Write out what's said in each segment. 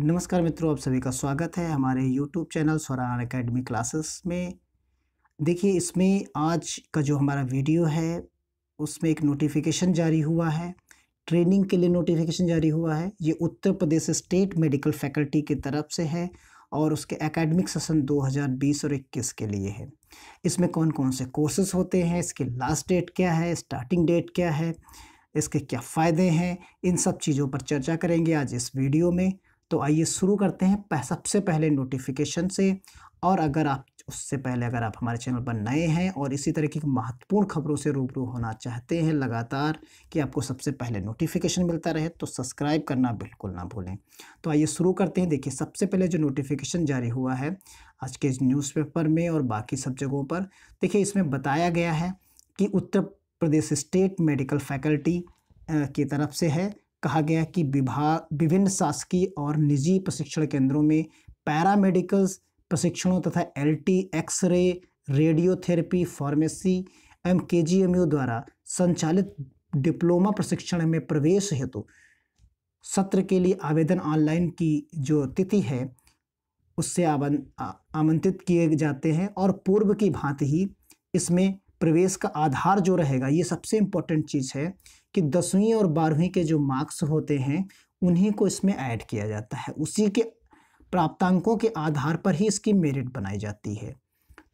नमस्कार मित्रों आप सभी का स्वागत है हमारे YouTube channel Swaran academy classes में देखिए इसमें आज का जो हमारा वीडियो है उसमें एक नोटिफिकेशन जारी हुआ है ट्रेनिंग के लिए नोटिफिकेशन जारी हुआ है ये Uttar Pradesh state medical faculty की तरफ से है और उसके एकेडमिक सेशन 2020 और 21 के लिए है इसमें कौन कौन से कोर्सेज होते हैं इसके लास्ट डेट क्या है स्टार्टिंग डेट क्या है इसके क्या फ़ायदे हैं इन सब चीज़ों पर चर्चा करेंगे आज इस वीडियो में तो आइए शुरू करते हैं सबसे पहले नोटिफिकेशन से और अगर आप उससे पहले अगर आप हमारे चैनल पर नए हैं और इसी तरह की महत्वपूर्ण खबरों से रूबरू होना चाहते हैं लगातार कि आपको सबसे पहले नोटिफिकेशन मिलता रहे तो सब्सक्राइब करना बिल्कुल ना भूलें तो आइए शुरू करते हैं देखिए सबसे पहले जो नोटिफिकेशन जारी हुआ है आज के न्यूज़पेपर में और बाकी सब जगहों पर देखिए इसमें बताया गया है कि Uttar Pradesh state medical faculty की तरफ से है कहा गया कि विभाग विभिन्न शासकीय और निजी प्रशिक्षण केंद्रों में पैरामेडिकल्स प्रशिक्षणों तथा L T x ray radiotherapy pharmacy एवं के जी एम यू द्वारा संचालित डिप्लोमा प्रशिक्षण में प्रवेश हेतु सत्र के लिए आवेदन ऑनलाइन की जो तिथि है उससे आमंत्रित किए जाते हैं और पूर्व की भांति ही इसमें प्रवेश का आधार जो रहेगा ये सबसे इम्पोर्टेंट चीज़ है कि दसवीं और बारहवीं के जो मार्क्स होते हैं उन्हीं को इसमें ऐड किया जाता है उसी के प्राप्तांकों के आधार पर ही इसकी मेरिट बनाई जाती है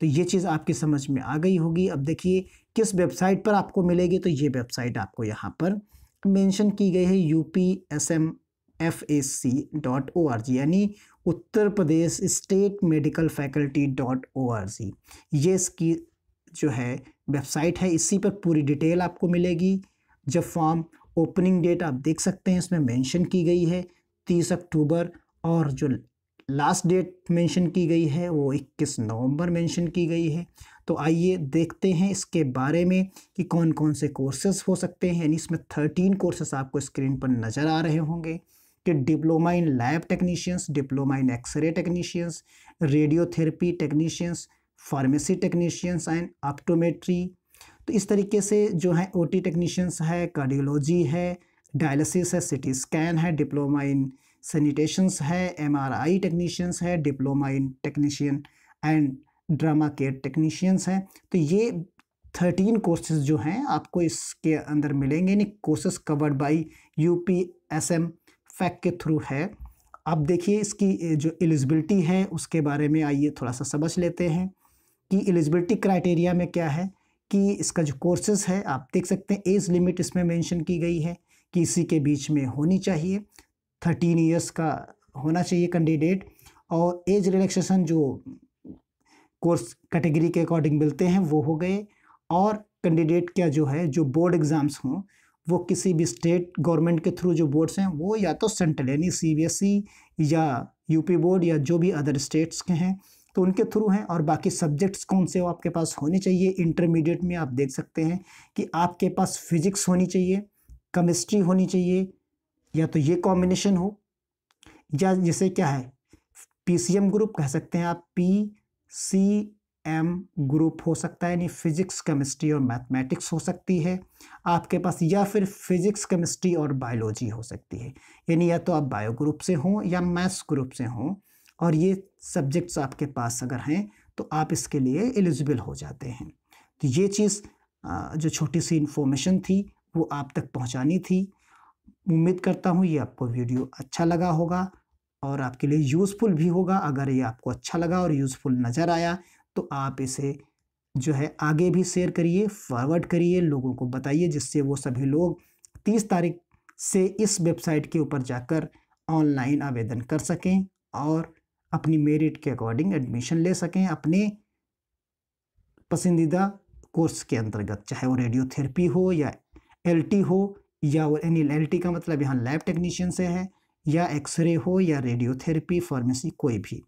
तो ये चीज़ आपकी समझ में आ गई होगी अब देखिए किस वेबसाइट पर आपको मिलेगी तो ये वेबसाइट आपको यहाँ पर मेंशन की गई है U P S M F A C dot O R G यानी Uttar Pradesh state medical faculty dot O R G ये इसकी जो है वेबसाइट है इसी पर पूरी डिटेल आपको मिलेगी जब फॉर्म ओपनिंग डेट आप देख सकते हैं इसमें मेंशन की गई है तीस अक्टूबर और जो लास्ट डेट मेंशन की गई है वो 21 नवंबर मेंशन की गई है तो आइए देखते हैं इसके बारे में कि कौन कौन से कोर्सेज हो सकते हैं यानी इसमें थर्टीन कोर्सेस आपको स्क्रीन पर नज़र आ रहे होंगे कि diploma in lab technicians diploma in x ray technicians radiotherapy technicians pharmacy technicians and optometry तो इस तरीके से जो है ओ टी टेक्नीशियंस है कार्डियोलॉजी है डायलिसिस है सिटी स्कैन है डिप्लोमा इन सैनिटेशंस है एमआरआई टेक्नीशियंस है diploma in technician and trauma care technicians हैं तो ये थर्टीन कोर्सेज जो हैं आपको इसके अंदर मिलेंगे यानी courses covered by U P S M fac के थ्रू है आप देखिए इसकी जो एलिजिबिलिटी है उसके बारे में आइए थोड़ा सा समझ लेते हैं कि एलिजिबिलिटी क्राइटेरिया में क्या है कि इसका जो कोर्सेज है आप देख सकते हैं एज लिमिट इसमें मेंशन की गई है कि इसी के बीच में होनी चाहिए थर्टीन ईयर्स का होना चाहिए कैंडिडेट और एज रिलैक्सेशन जो कोर्स कैटेगरी के अकॉर्डिंग मिलते हैं वो हो गए और कैंडिडेट क्या जो है जो बोर्ड एग्ज़ाम्स हों वो किसी भी स्टेट गवर्नमेंट के थ्रू जो बोर्ड्स हैं वो या तो सेंट्रल यानी सी e या यूपी बोर्ड या जो भी अदर स्टेट्स के हैं तो उनके थ्रू हैं और बाकी सब्जेक्ट्स कौन से हो आपके पास होने चाहिए इंटरमीडिएट में आप देख सकते हैं कि आपके पास फिजिक्स होनी चाहिए केमिस्ट्री होनी चाहिए या तो ये कॉम्बिनेशन हो या जैसे क्या है पी ग्रुप कह सकते हैं आप पी सी एम ग्रुप हो सकता है यानी फिजिक्स केमिस्ट्री और मैथमेटिक्स हो सकती है आपके पास या फिर फिजिक्स केमिस्ट्री और बायोलॉजी हो सकती है यानी या तो आप बायो ग्रुप से हों या मैथ्स ग्रुप से हों और ये सब्जेक्ट्स आपके पास अगर हैं तो आप इसके लिए एलिजिबल हो जाते हैं तो ये चीज़ जो छोटी सी इन्फॉर्मेशन थी वो आप तक पहुंचानी थी उम्मीद करता हूँ ये आपको वीडियो अच्छा लगा होगा और आपके लिए यूज़फुल भी होगा अगर ये आपको अच्छा लगा और यूज़फुल नज़र आया तो आप इसे जो है आगे भी शेयर करिए फॉरवर्ड करिए लोगों को बताइए जिससे वो सभी लोग तीस तारीख से इस वेबसाइट के ऊपर जाकर ऑनलाइन आवेदन कर सकें और अपनी मेरिट के अकॉर्डिंग एडमिशन ले सकें अपने पसंदीदा कोर्स के अंतर्गत चाहे वो रेडियोथेरेपी हो या एलटी हो या वो एन एल का मतलब यहाँ लैब टेक्नीशियन से है या एक्सरे हो या रेडियोथेरेपी फार्मेसी कोई भी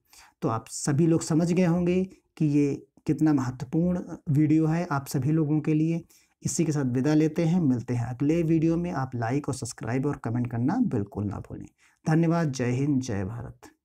तो आप सभी लोग समझ गए होंगे कि ये कितना महत्वपूर्ण वीडियो है आप सभी लोगों के लिए इसी के साथ विदा लेते हैं मिलते हैं अगले वीडियो में आप लाइक और सब्सक्राइब और कमेंट करना बिल्कुल ना भूलें धन्यवाद जय हिंद जय भारत